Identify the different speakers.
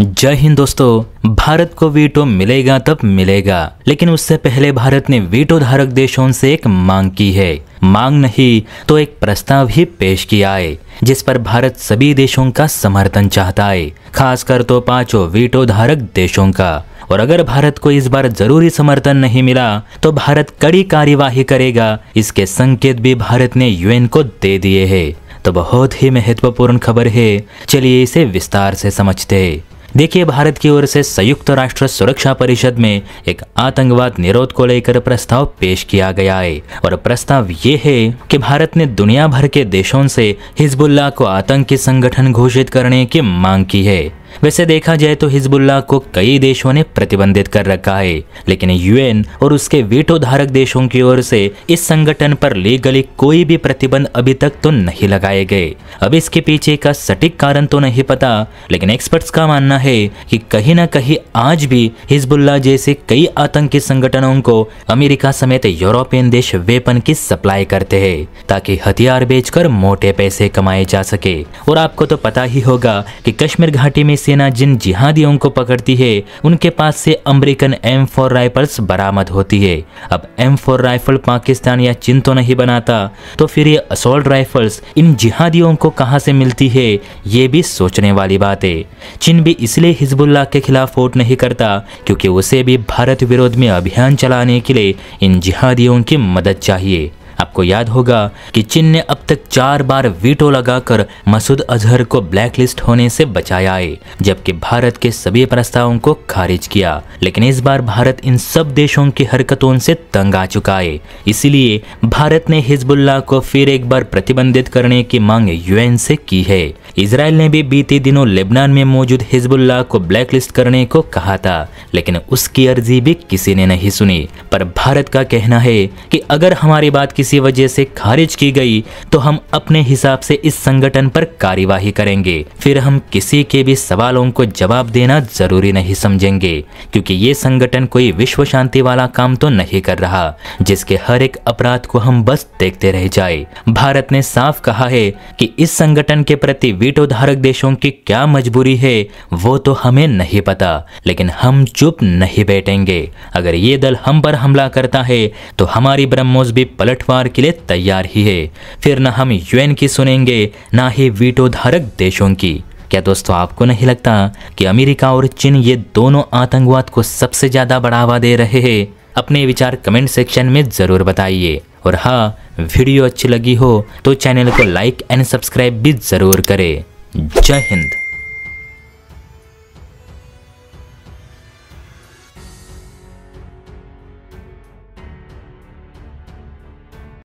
Speaker 1: जय हिंद दोस्तों भारत को वीटो मिलेगा तब मिलेगा लेकिन उससे पहले भारत ने वीटो धारक देशों से एक मांग की है मांग नहीं तो एक प्रस्ताव ही पेश किया है जिस पर भारत सभी देशों का समर्थन चाहता है खासकर तो पांचों वीटो धारक देशों का और अगर भारत को इस बार जरूरी समर्थन नहीं मिला तो भारत कड़ी कार्यवाही करेगा इसके संकेत भी भारत ने यूएन को दे दिए है तो बहुत ही महत्वपूर्ण खबर है चलिए इसे विस्तार से समझते हैं देखिए भारत की ओर से संयुक्त राष्ट्र सुरक्षा परिषद में एक आतंकवाद निरोध को लेकर प्रस्ताव पेश किया गया है और प्रस्ताव ये है कि भारत ने दुनिया भर के देशों से हिजबुल्ला को आतंकी संगठन घोषित करने की मांग की है वैसे देखा जाए तो हिजबुल्ला को कई देशों ने प्रतिबंधित कर रखा है लेकिन यूएन और उसके वीटो धारक देशों की ओर से इस संगठन पर लीगली कोई भी प्रतिबंध अभी तक तो नहीं लगाए गए अब इसके पीछे का सटीक कारण तो नहीं पता लेकिन एक्सपर्ट्स का मानना है कि कहीं ना कहीं आज भी हिजबुल्ला जैसे कई आतंकी संगठनों को अमेरिका समेत यूरोपियन देश वेपन की सप्लाई करते है ताकि हथियार बेचकर मोटे पैसे कमाए जा सके और आपको तो पता ही होगा की कश्मीर घाटी में सेना जिन जिहादियों को पकड़ती है उनके पास से अमेरिकन एम फोर राइफल्स बरामद होती है अब एम फोर राइफल पाकिस्तान या चीन तो नहीं बनाता तो फिर ये असोल्ट राइफल्स इन जिहादियों को कहाँ से मिलती है ये भी सोचने वाली बात है चीन भी इसलिए हिजबुल्ला के खिलाफ वोट नहीं करता क्योंकि उसे भी भारत विरोध में अभियान चलाने के लिए इन जिहादियों की मदद चाहिए आपको याद होगा कि चीन ने अब तक चार बार वीटो लगाकर मसूद अजहर को ब्लैकलिस्ट होने से बचाया है जबकि भारत के सभी प्रस्तावों को खारिज किया लेकिन इस बार भारत इन सब देशों की हरकतों से तंग आ चुका है इसलिए भारत ने हिजबुल्ला को फिर एक बार प्रतिबंधित करने की मांग यूएन से की है इसराइल ने भी बीते दिनों लेबनान में मौजूद हिजबुल्ला को ब्लैकलिस्ट करने को कहा था लेकिन उसकी अर्जी भी किसी ने नहीं सुनी पर भारत का कहना है कि अगर हमारी बात किसी वजह से खारिज की गई तो हम अपने हिसाब से इस संगठन पर कार्यवाही करेंगे फिर हम किसी के भी सवालों को जवाब देना जरूरी नहीं समझेंगे क्योंकि ये संगठन कोई विश्व शांति वाला काम तो नहीं कर रहा जिसके हर एक अपराध को हम बस देखते रह जाए भारत ने साफ कहा है कि इस संगठन के प्रति वीटो धारक देशों की क्या मजबूरी है वो तो हमें नहीं पता लेकिन हम चुप नहीं बैठेंगे अगर ये दल हम पर हमला करता है तो हमारी ब्रह्मोस भी पलटवार के लिए तैयार ही है फिर ना हम यूएन की सुनेंगे ना ही वीटो धारक देशों की क्या दोस्तों आपको नहीं लगता कि अमेरिका और चीन ये दोनों आतंकवाद को सबसे ज़्यादा बढ़ावा दे रहे हैं अपने विचार कमेंट सेक्शन में ज़रूर बताइए और हाँ वीडियो अच्छी लगी हो तो चैनल को लाइक एंड सब्सक्राइब भी ज़रूर करें जय हिंद